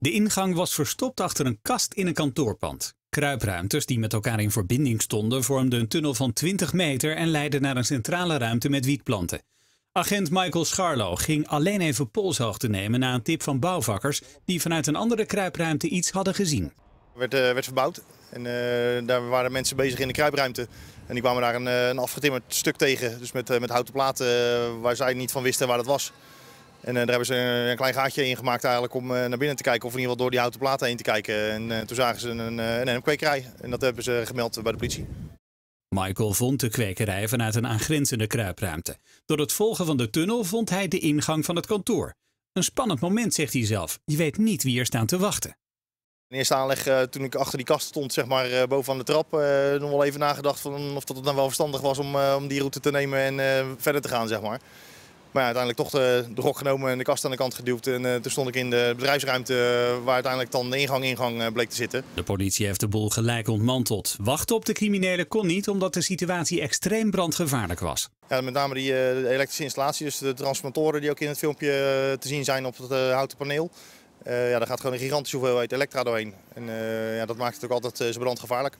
De ingang was verstopt achter een kast in een kantoorpand. Kruipruimtes die met elkaar in verbinding stonden vormden een tunnel van 20 meter en leidden naar een centrale ruimte met wietplanten. Agent Michael Scharlo ging alleen even polshoogte nemen na een tip van bouwvakkers die vanuit een andere kruipruimte iets hadden gezien. Er eh, werd, verbouwd en eh, daar waren mensen bezig in de kruipruimte. En die kwamen daar een, eh, een afgetimmerd stuk tegen, dus met, met houten platen waar zij niet van wisten waar dat was. En eh, daar hebben ze eh, een klein gaatje in gemaakt eigenlijk om eh, naar binnen te kijken. Of in ieder geval door die houten platen heen te kijken. En toen zagen ze een, een, een kwekerij. En dat hebben ze gemeld bij de politie. Michael vond de kwekerij vanuit een aangrenzende kruipruimte. Door het volgen van de tunnel vond hij de ingang van het kantoor. Een spannend moment, zegt hij zelf. Je weet niet wie er staan te wachten. In eerste aanleg, toen ik achter die kast stond, zeg maar, boven aan de trap, eh, nog wel even nagedacht van of dat het dan nou wel verstandig was om, om die route te nemen en verder te gaan, zeg maar. Maar uiteindelijk toch de, de rok genomen en de kast aan de kant geduwd. En eh, toen stond ik in de bedrijfsruimte eh, waar uiteindelijk dan de ingang ingang eh, bleek te zitten. De politie heeft de boel gelijk ontmanteld. Wachten op de criminelen kon niet omdat de situatie extreem brandgevaarlijk was. Ja, met name die elektrische installatie, dus de transformatoren die ook in het filmpje te zien zijn op het houten paneel. ja, daar gaat gewoon een gigantische hoeveelheid elektra doorheen. En ja, dat maakt het ook altijd zo brandgevaarlijk.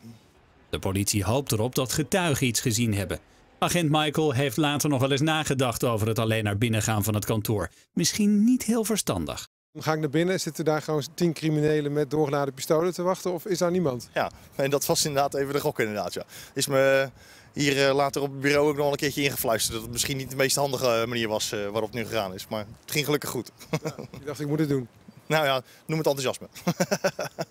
De politie hoopt erop dat getuigen iets gezien hebben. Agent Michael heeft later nog wel eens nagedacht over het alleen naar binnen gaan van het kantoor. Misschien niet heel verstandig. Ga ik naar binnen? Zitten daar gewoon tien criminelen met doorgeladen pistolen te wachten? Of is daar niemand? Ja, en dat was inderdaad even de gok inderdaad. Ja. Is me eh, hier eh, later op het bureau ook nog wel een keertje ingefluisterd. Dat het misschien niet de meest handige eh, manier was waarop het nu gegaan is. Maar het ging gelukkig goed. Ja, ik dacht, ik moet het doen. Nou ja, noem het enthousiasme.